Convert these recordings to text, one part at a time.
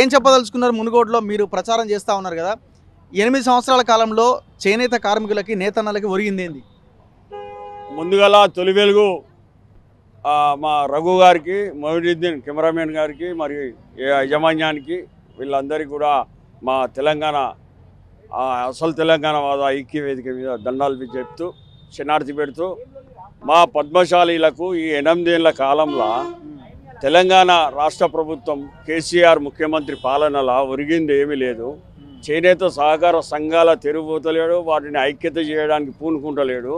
ఏం చెప్పదలుచుకున్నారు మునుగోడులో మీరు ప్రచారం చేస్తూ ఉన్నారు కదా ఎనిమిది సంవత్సరాల కాలంలో చేనేత కార్మికులకి నేతన్నలకి ఒరిగిందేంది ముందుగల తొలి వెలుగు మా రఘు గారికి మొహినుద్దీన్ కెమెరామెన్ గారికి మరియు యజమాన్యానికి వీళ్ళందరికీ కూడా మా తెలంగాణ అసలు తెలంగాణ వాద ఐక్య వేదిక మీద దండాలు చెప్తూ చిన్నార్తి పెడుతూ మా పద్మశాలీలకు ఈ ఎనిమిదేళ్ల కాలంలో తెలంగాణ రాష్ట్ర ప్రభుత్వం కేసీఆర్ ముఖ్యమంత్రి పాలనలా ఒరిగింది ఏమీ లేదు చేనేత సహకార సంఘాల తెరిగిపోతలేడు వాటిని ఐక్యత చేయడానికి పూనుకుంటలేడు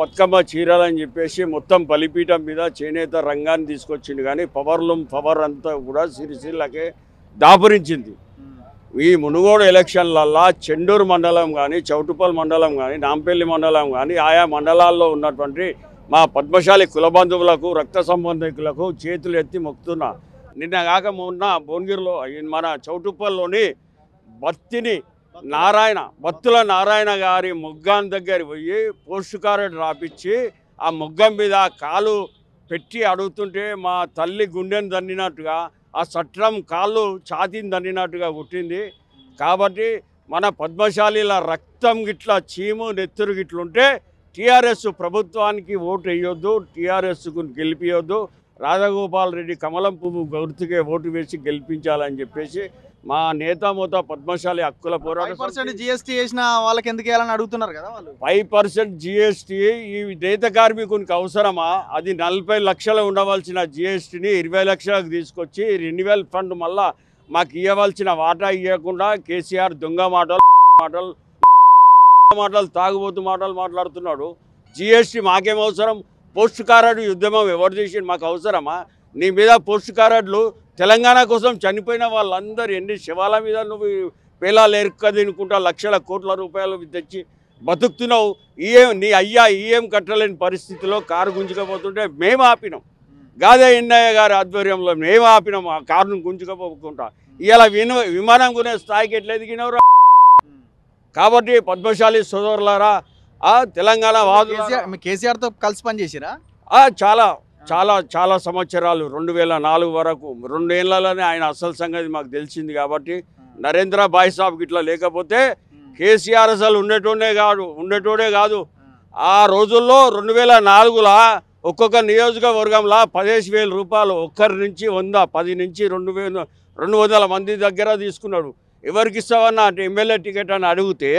బతుకమ్మ చీరలని చెప్పేసి మొత్తం బలిపీఠం మీద చేనేత రంగాన్ని తీసుకొచ్చింది కానీ పవర్లు పవర్ అంతా కూడా సిరిసిల్లకే దాపురించింది ఈ మునుగోడు ఎలక్షన్లల్లా చెండూరు మండలం కానీ చౌటుపల్ మండలం కానీ నాంపల్లి మండలం కానీ ఆయా మండలాల్లో ఉన్నటువంటి మా పద్మశాలి కులబంధువులకు రక్త సంబంధికులకు చేతులు ఎత్తి మొక్కుతున్నా నిన్న కాక మొన్న భువనగిరిలో మన చౌటుప్పల్లోని భక్తిని నారాయణ భక్తుల నారాయణ గారి మొగ్గాన్ దగ్గర పోయి పోస్ట్ కార్డు రాపిచ్చి ఆ మొగ్గం మీద కాలు పెట్టి అడుగుతుంటే మా తల్లి గుండెను దన్నినట్టుగా ఆ చట్టం కాళ్ళు ఛాతీని దన్నినట్టుగా కుట్టింది కాబట్టి మన పద్మశాలిల రక్తం గిట్ల చీము నెత్తురు గిట్లుంటే టీఆర్ఎస్ ప్రభుత్వానికి ఓటు వేయొద్దు టీఆర్ఎస్కు గెలిపియొద్దు రాజగోపాల్ రెడ్డి కమలం పువ్వు గుర్తుకే ఓటు వేసి గెలిపించాలని చెప్పేసి మా నేత మూత పద్మశాలి హక్కుల పోరాటం జిఎస్టీ చేసిన వాళ్ళకి ఎందుకు వేయాలని అడుగుతున్నారు కదా వాళ్ళు ఫైవ్ పర్సెంట్ జిఎస్టీ ఈ దేత కార్మికునికి అవసరమా అది నలభై లక్షలు ఉండవలసిన జిఎస్టీని ఇరవై లక్షలకు తీసుకొచ్చి రెన్యువల్ ఫండ్ మళ్ళా మాకు ఇవ్వవలసిన వాటా ఇవ్వకుండా కేసీఆర్ దొంగ మాటలు మాటలు మాటలు తాగుబోతు మాటలు మాట్లాడుతున్నాడు జిఎస్టీ మాకేం అవసరం పోస్ట్ కార్డు ఉద్యమం ఎవరు చేసి మాకు అవసరమా నీ మీద పోస్ట్ కార్డులు తెలంగాణ కోసం చనిపోయిన వాళ్ళందరూ ఎన్ని శవాల మీద నువ్వు పేలాలు ఎరుక్క తినుకుంటా లక్షల కోట్ల రూపాయలు తెచ్చి బతుకుతున్నావు ఏం నీ అయ్యా ఏం కట్టలేని పరిస్థితిలో కారు గుంజుకపోతుంటే మేము ఆపినాం గాదే ఎన్నయ్య గారి ఆధ్వర్యంలో మేము ఆపినాం ఆ కారును గుంజుకపోకుండా ఇలా విమానం కొనే స్థాయికి ఎట్లా ఎదిగినవరా కాబట్టి పద్మశాలి సోదరులారా తెలంగాణ వాదులు కేసీఆర్తో కలిసి పనిచేసిరా చాలా చాలా చాలా సంవత్సరాలు రెండు వేల నాలుగు వరకు రెండేళ్లలోనే ఆయన అసలు సంగతి మాకు తెలిసింది కాబట్టి నరేంద్ర బాయ్ సాబ్ ఇట్లా లేకపోతే కేసీఆర్ అసలు ఉండేటోడే కాదు ఉండేటోడే కాదు ఆ రోజుల్లో రెండు వేల నాలుగులా ఒక్కొక్క నియోజకవర్గంలో పదిహేసి వేల రూపాయలు ఒక్కరి నుంచి వంద పది నుంచి రెండు వేల రెండు వందల మంది దగ్గర తీసుకున్నాడు ఎవరికి ఇస్తావన్న ఎమ్మెల్యే టికెట్ అని అడిగితే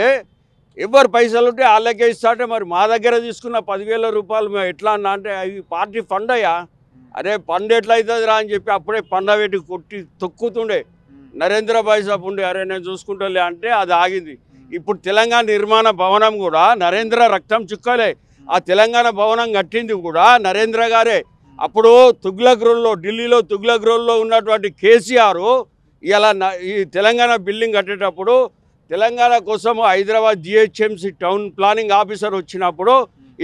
ఎవరు పైసలు ఉంటే వాళ్ళకే ఇస్తాటే మరి మా దగ్గర తీసుకున్న పదివేల రూపాయలు మేము ఎట్లా అన్నా అంటే అవి పార్టీ ఫండ్ అయ్యా అరే ఫండ్ ఎట్లయితుంది రా అని చెప్పి అప్పుడే పండవేటి కొట్టి తొక్కుతుండే నరేంద్ర పైసాపు ఉండే అరే నేను చూసుకుంటలే అంటే అది ఆగింది ఇప్పుడు తెలంగాణ నిర్మాణ భవనం కూడా నరేంద్ర రక్తం చుక్కలే ఆ తెలంగాణ భవనం కట్టింది కూడా నరేంద్ర గారే అప్పుడు తుగ్లగ్రోల్లో ఢిల్లీలో తుగ్లగ్రోల్లో ఉన్నటువంటి కేసీఆర్ ఇలా ఈ తెలంగాణ బిల్డింగ్ కట్టేటప్పుడు తెలంగాణ కోసం Hyderabad GHMC town planning officer వచ్చినప్పుడు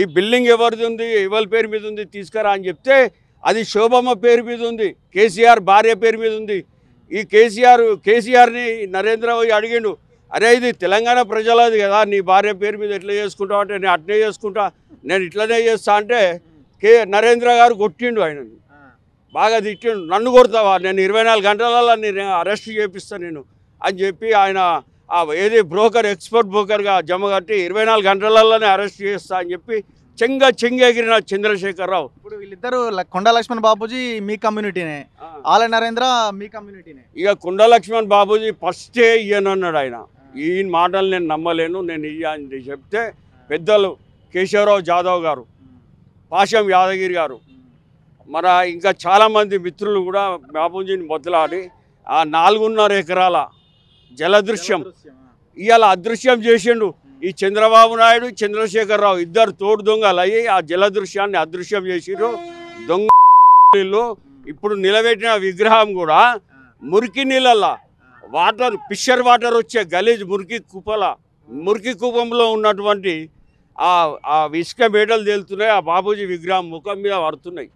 ఈ బిల్డింగ్ ఎవరిది ఉంది ఎవరి పేరు మీద ఉంది తీసుకురా అని చెప్తే అది శోభమ్మ పేరు మీద ఉంది కేసీఆర్ భార్య పేరు మీద ఉంది ఈ కేసీఆర్ కేసీఆర్ని నరేంద్ర మోదీ అడిగిండు అరే ఇది తెలంగాణ ప్రజలది కదా నీ భార్య పేరు మీద ఎట్లా చేసుకుంటావు అంటే నేను అట్నే చేసుకుంటా నేను ఇట్లనే చేస్తా అంటే కే నరేంద్ర గారు కొట్టిండు ఆయనని బాగా తిట్టిండు నన్ను కొడతావా నేను ఇరవై నాలుగు గంటలలో నేను అరెస్ట్ చేపిస్తాను నేను అని చెప్పి ఆయన ఏది బ్రోకర్ ఎక్స్పోర్ట్ బ్రోకర్గా జమ కట్టి ఇరవై నాలుగు గంటలలోనే అరెస్ట్ చేస్తా అని చెప్పి చెంగ చెంగెగిరిన చంద్రశేఖరరావు ఇప్పుడు వీళ్ళిద్దరు కొండ లక్ష్మణ్ మీ కమ్యూనిటీనే ఆల నరేంద్ర మీ కమ్యూనిటీనే ఇక కొండ లక్ష్మణ్ బాబూజీ ఫస్టే ఇయ్యనన్నాడు ఆయన ఈయన మాటలు నేను నమ్మలేను నేను ఇయ్యని చెప్తే పెద్దలు కేశవరావు జాదవ్ గారు పాశం యాదగిరి గారు మన ఇంకా చాలామంది మిత్రులు కూడా బాబుజీని మొదలాడి ఆ నాలుగున్నర ఎకరాల జలదృశ్యం ఇవాళ అదృశ్యం చేసిండు ఈ చంద్రబాబు నాయుడు చంద్రశేఖరరావు ఇద్దరు తోడు దొంగలు అయ్యి ఆ జలదృశ్యాన్ని అదృశ్యం చేసిరు దొంగలు ఇప్పుడు నిలబెట్టిన విగ్రహం కూడా మురికి నీళ్ళల్లో వాటర్ పిషర్ వాటర్ వచ్చే గలీజ్ మురికి కుప్పల మురికి కుపంలో ఉన్నటువంటి ఆ ఇసుక మేడలు తేలుతున్నాయి ఆ బాబూజీ విగ్రహం ముఖం మీద పడుతున్నాయి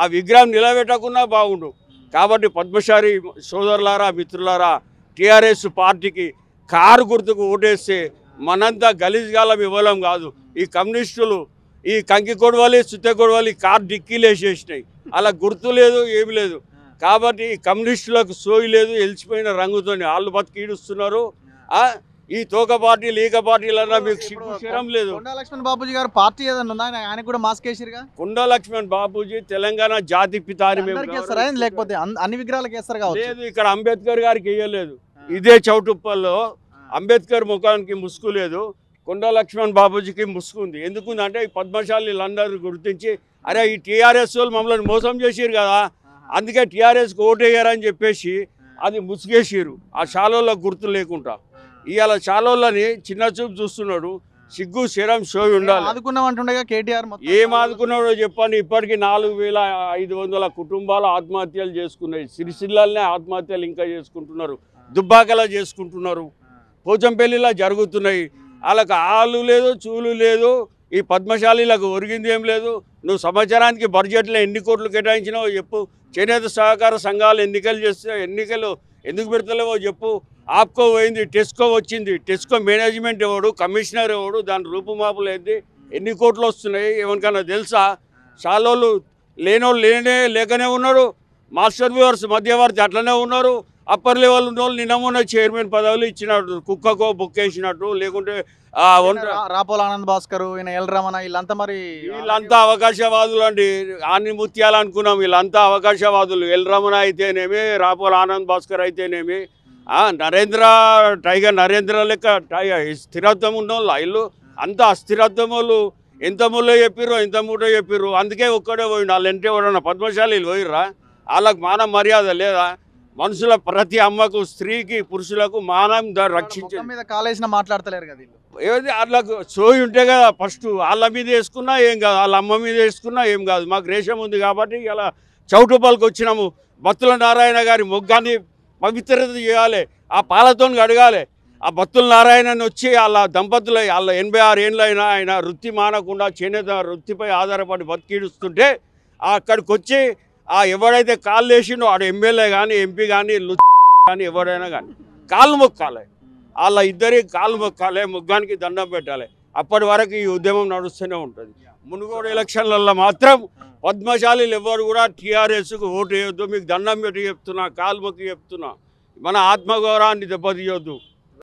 ఆ విగ్రహం నిలబెట్టకున్నా బాగుండు కాబట్టి పద్మశారి సోదరులారా మిత్రులారా టీఆర్ఎస్ పార్టీకి కారు గుర్తుకు ఓటేస్తే మనంతా గలీజ్గాలం ఇవ్వలేం కాదు ఈ కమ్యూనిస్టులు ఈ కంకి కొడవలి సుత్త కొడవాలి కారు డిక్కీలేసేసినాయి అలా గుర్తు లేదు ఏమి లేదు కాబట్టి ఈ కమ్యూనిస్టులకు సోయి లేదు ఎలిచిపోయిన రంగుతోని వాళ్ళు బతికి ఈడుస్తున్నారు ఈ తోక పార్టీ లీక పార్టీలన్నా మీకు శరం లేదు లక్ష్మణ్ బాబుజీ గారు పార్టీ ఏదన్నా ఆయన కూడా మాస్క్ వేసిరుగా కుండా లక్ష్మణ్ బాబుజీ తెలంగాణ జాతి పిత అని లేకపోతే అన్ని విగ్రహాలకు వేస్తారు కావచ్చు లేదు ఇక్కడ అంబేద్కర్ గారికి వేయలేదు ఇదే చౌటుప్పల్లో అంబేద్కర్ ముఖానికి ముసుగు లేదు కుండా లక్ష్మణ్ బాబుజీకి ముసుగు ఉంది ఎందుకుందంటే ఈ పద్మశాలిలందరూ గుర్తించి అరే ఈ టీఆర్ఎస్ వాళ్ళు మమ్మల్ని మోసం చేసిరు కదా అందుకే టీఆర్ఎస్కి ఓటేయరని చెప్పేసి అది ముసుగేసిరు ఆ శాలలో గుర్తు లేకుండా ఇవాళ చాలా చిన్న చూపు చూస్తున్నాడు సిగ్గు శరం షో ఉండాలి ఆదుకున్నామంటుండగా కేటీఆర్ ఏం ఆదుకున్నాడో చెప్పండి ఇప్పటికీ నాలుగు వేల ఐదు వందల కుటుంబాలు ఆత్మహత్యలు చేసుకున్నాయి సిరిసిల్లనే ఆత్మహత్యలు ఇంకా చేసుకుంటున్నారు దుబ్బాకలా చేసుకుంటున్నారు పోచంపల్లిలా జరుగుతున్నాయి వాళ్ళకి ఆలు లేదు చూలు లేదు ఈ పద్మశాలిలకు ఒరిగింది ఏం లేదు నువ్వు సంవత్సరానికి బడ్జెట్లో ఎన్ని కోట్లు కేటాయించినావో చెప్పు చేనేత సహకార సంఘాలు ఎన్నికలు చేస్తే ఎన్నికలు ఎందుకు పెడతలేవో చెప్పు ఆప్కో పోయింది టెస్కో వచ్చింది టెస్కో మేనేజ్మెంట్ ఎవడు కమిషనర్ ఎవడు దాని రూపుమాపులు ఏంది ఎన్ని కోట్లు వస్తున్నాయి ఎవరికైనా తెలుసా చాలోళ్ళు లేనోళ్ళు లేనే లేకనే ఉన్నారు మాస్టర్ వ్యూవర్స్ మధ్యవర్తి అట్లనే ఉన్నారు అప్పర్ లెవెల్ ఉన్న వాళ్ళు నిన్నమున్న చైర్మన్ పదవులు ఇచ్చినట్టు కుక్కకో బుక్ వేసినట్టు లేకుంటే రాపోల్ ఆనంద్ భాస్కర్ ఈయన ఎల్ రమణ వీళ్ళంతా మరి వీళ్ళంతా అవకాశవాదులు అండి అన్ని ముత్యాలనుకున్నాం వీళ్ళంతా అవకాశవాదులు ఎల్ రమణ అయితేనేమి రాపోల్ ఆనంద్ భాస్కర్ అయితేనేమి నరేంద్ర టైగర్ నరేంద్ర లెక్క టైగర్ స్థిరత్వం ఉన్న వాళ్ళు వాళ్ళు అంత అస్థిరత్వం వాళ్ళు ఎంత ముళ్ళో చెప్పిర్రు ఎంత మూటో చెప్పిర్రు అందుకే ఒక్కడే పోయిండు వాళ్ళు ఎంటే ఎవడన్నా పద్మశాలీలు పోయిర్రా వాళ్ళకు మాన మర్యాద లేదా మనుషుల ప్రతి అమ్మకు స్త్రీకి పురుషులకు మానం రక్షించే మీద మాట్లాడతలేరు కదా ఏది వాళ్ళకు సోయి ఉంటే కదా ఫస్ట్ వాళ్ళ మీద వేసుకున్నా ఏం కాదు వాళ్ళ అమ్మ మీద వేసుకున్నా ఏం కాదు మాకు రేషం ఉంది కాబట్టి ఇలా చౌటుపాలకు వచ్చినాము భక్తుల నారాయణ గారి మొగ్గాన్ని పవిత్రత చేయాలి ఆ పాలతో అడగాలి ఆ భక్తుల నారాయణని వచ్చి వాళ్ళ దంపతులు వాళ్ళ ఎనభై ఆరు ఏళ్ళైనా ఆయన వృత్తి మానకుండా చేనేత వృత్తిపై ఆధారపడి బతికిడుస్తుంటే అక్కడికి వచ్చి ఆ ఎవడైతే కాళ్ళు వేసిండో ఆడు ఎమ్మెల్యే కానీ ఎంపీ కానీ కానీ ఎవరైనా కానీ కాళ్ళు మొక్కాలి వాళ్ళ ఇద్దరి కాళ్ళు మొక్కాలి ముగ్గానికి దండం పెట్టాలి అప్పటి వరకు ఈ ఉద్యమం నడుస్తూనే ఉంటుంది మునుగోడు ఎలక్షన్లలో మాత్రం hmm. పద్మశాలీలు ఎవరు కూడా టీఆర్ఎస్కు ఓటు వేయొద్దు మీకు దండం పెట్టి చెప్తున్నా కాల్మకి చెప్తున్నా మన ఆత్మగౌరవాన్ని దెబ్బతీయొద్దు